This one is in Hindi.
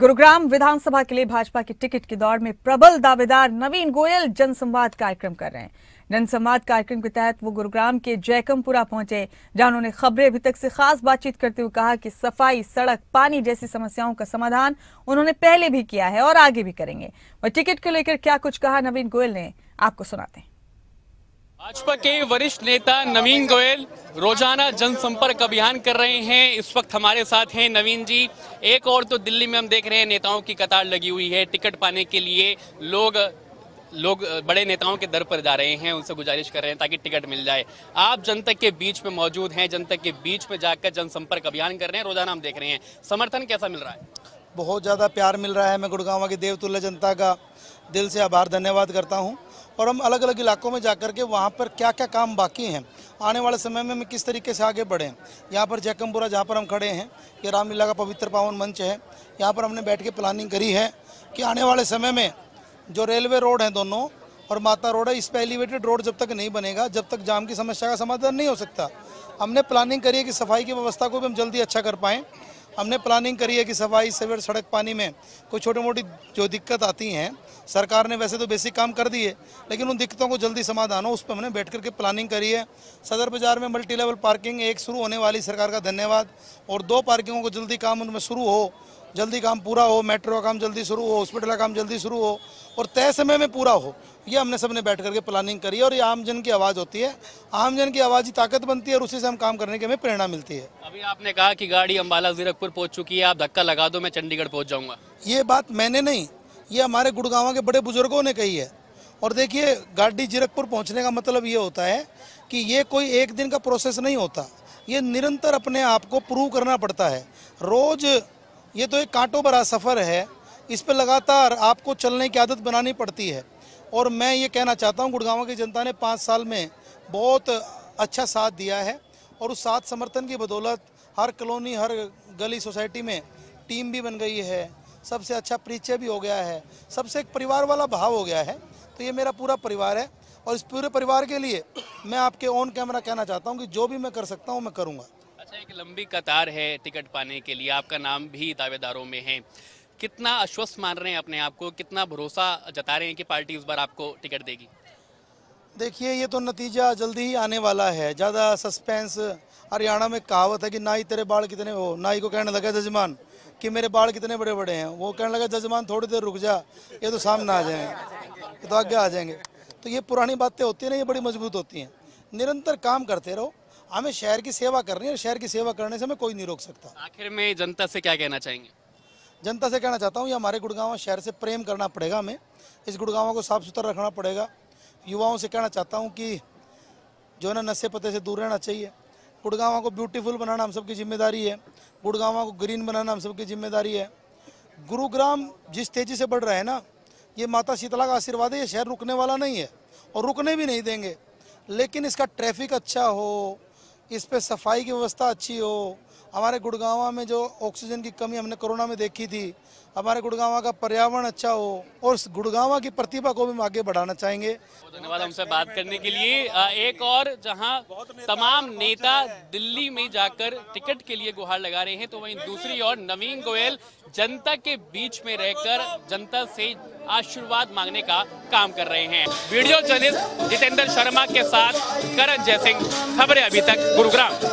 गुरुग्राम विधानसभा के लिए भाजपा की टिकट की दौड़ में प्रबल दावेदार नवीन गोयल जनसंवाद कार्यक्रम कर रहे हैं जनसंवाद कार्यक्रम के तहत वो गुरुग्राम के जयकमपुरा पहुंचे जहां उन्होंने खबरें अभी तक से खास बातचीत करते हुए कहा कि सफाई सड़क पानी जैसी समस्याओं का समाधान उन्होंने पहले भी किया है और आगे भी करेंगे और टिकट को लेकर क्या कुछ कहा नवीन गोयल ने आपको सुनाते हैं भाजपा के वरिष्ठ नेता नवीन गोयल रोजाना जनसंपर्क अभियान कर रहे हैं इस वक्त हमारे साथ हैं नवीन जी एक और तो दिल्ली में हम देख रहे हैं नेताओं की कतार लगी हुई है टिकट पाने के लिए लोग लोग बड़े नेताओं के दर पर जा रहे हैं उनसे गुजारिश कर रहे हैं ताकि टिकट मिल जाए आप जनता के बीच में मौजूद हैं जनता के बीच में जाकर जनसंपर्क अभियान कर रहे हैं रोजाना हम देख रहे हैं समर्थन कैसा मिल रहा है बहुत ज़्यादा प्यार मिल रहा है मैं गुड़गावा की देवतुल्य जनता का दिल से आभार धन्यवाद करता हूँ और हम अलग अलग इलाकों में जाकर के वहाँ पर क्या क्या काम बाकी हैं आने वाले समय में हम किस तरीके से आगे बढ़ें यहाँ पर जैकमपुरा जहाँ पर हम खड़े हैं ये रामलीला का पवित्र पावन मंच है यहाँ पर हमने बैठ के प्लानिंग करी है कि आने वाले समय में जो रेलवे रोड हैं दोनों और माता रोड है इस पर एलिवेटेड रोड जब तक नहीं बनेगा जब तक जाम की समस्या का समाधान नहीं हो सकता हमने प्लानिंग करी है कि सफाई की व्यवस्था को भी हम जल्दी अच्छा कर पाएँ हमने प्लानिंग करी है कि सफाई सवेर सड़क पानी में कोई छोटी मोटी जो दिक्कत आती हैं सरकार ने वैसे तो बेसिक काम कर दिए लेकिन उन दिक्कतों को जल्दी समाधान हो उस पर हमने बैठ करके प्लानिंग करी है सदर बाजार में मल्टी लेवल पार्किंग एक शुरू होने वाली सरकार का धन्यवाद और दो पार्किंगों को जल्दी काम उनमें शुरू हो जल्दी काम पूरा हो मेट्रो का काम जल्दी शुरू हो हॉस्पिटल का काम जल्दी शुरू हो और तय समय में पूरा हो ये हमने सबने बैठ करके प्लानिंग करी है और ये आमजन की आवाज़ होती है आमजन की आवाज़ ही ताकत बनती है और उसी से हम काम करने की हमें प्रेरणा मिलती है अभी आपने कहा कि गाड़ी अम्बाला जीरकपुर पहुँच चुकी है आप धक्का लगा दो मैं चंडीगढ़ पहुँच जाऊँगा ये बात मैंने नहीं ये हमारे गुड़गावा के बड़े बुजुर्गों ने कही है और देखिए गाड़ी जीरकपुर पहुँचने का मतलब ये होता है कि ये कोई एक दिन का प्रोसेस नहीं होता ये निरंतर अपने आप को प्रूव करना पड़ता है रोज़ ये तो एक कांटों भरा सफ़र है इस पर लगातार आपको चलने की आदत बनानी पड़ती है और मैं ये कहना चाहता हूँ गुड़गांव की जनता ने पाँच साल में बहुत अच्छा साथ दिया है और उस साथ समर्थन की बदौलत हर कॉलोनी हर गली सोसाइटी में टीम भी बन गई है सबसे अच्छा परिचय भी हो गया है सबसे एक परिवार वाला भाव हो गया है तो ये मेरा पूरा परिवार है और इस पूरे परिवार के लिए मैं आपके ऑन कैमरा कहना चाहता हूँ कि जो भी मैं कर सकता हूँ मैं करूँगा अच्छा एक लंबी कतार है टिकट पाने के लिए आपका नाम भी दावेदारों में है कितना आश्वस्त मान रहे हैं अपने आप को कितना भरोसा जता रहे हैं कि पार्टी उस बार आपको टिकट देगी देखिए ये तो नतीजा जल्दी ही आने वाला है ज़्यादा सस्पेंस हरियाणा में कहावत है कि ना ही तेरे बाल कितने हो ना ही को कहने लगा जजमान कि मेरे बाल कितने बड़े बड़े हैं वो कहने लगा जजमान थोड़ी देर रुक जा ये तो सामने आ जाएंगे ये तो आगे आ जाएंगे तो ये पुरानी बातें होती हैं ना ये बड़ी मजबूत होती हैं निरंतर काम करते रहो हमें शहर की सेवा करनी है और शहर की सेवा करने से हमें कोई नहीं रोक सकता आखिर में जनता से क्या कहना चाहेंगे जनता से कहना चाहता हूँ ये हमारे गुड़गांव शहर से प्रेम करना पड़ेगा हमें इस गुड़गांव को साफ सुथरा रखना पड़ेगा युवाओं से कहना चाहता हूँ कि जो है नशे पते से दूर रहना चाहिए गुड़गांव को ब्यूटीफुल बनाना हम सबकी जिम्मेदारी है गुड़गांव को ग्रीन बनाना हम सबकी जिम्मेदारी है गुरुग्राम जिस तेज़ी से बढ़ रहा है ना ये माता शीतला का आशीर्वाद है ये शहर रुकने वाला नहीं है और रुकने भी नहीं देंगे लेकिन इसका ट्रैफिक अच्छा हो इस पर सफाई की व्यवस्था अच्छी हो हमारे गुड़गावा में जो ऑक्सीजन की कमी हमने कोरोना में देखी थी हमारे गुड़गावा का पर्यावरण अच्छा हो और गुड़गावा की प्रतिभा को भी हम आगे बढ़ाना चाहेंगे धन्यवाद हमसे बात करने के लिए एक और जहां तमाम नेता दिल्ली में जाकर टिकट के लिए गुहार लगा रहे हैं तो वहीं दूसरी ओर नवीन गोयल जनता के बीच में रहकर जनता से आशीर्वाद मांगने का काम कर रहे हैं वीडियो जर्नलिस्ट जितेंद्र शर्मा के साथ करण जयसिंह खबरें अभी तक गुरुग्राम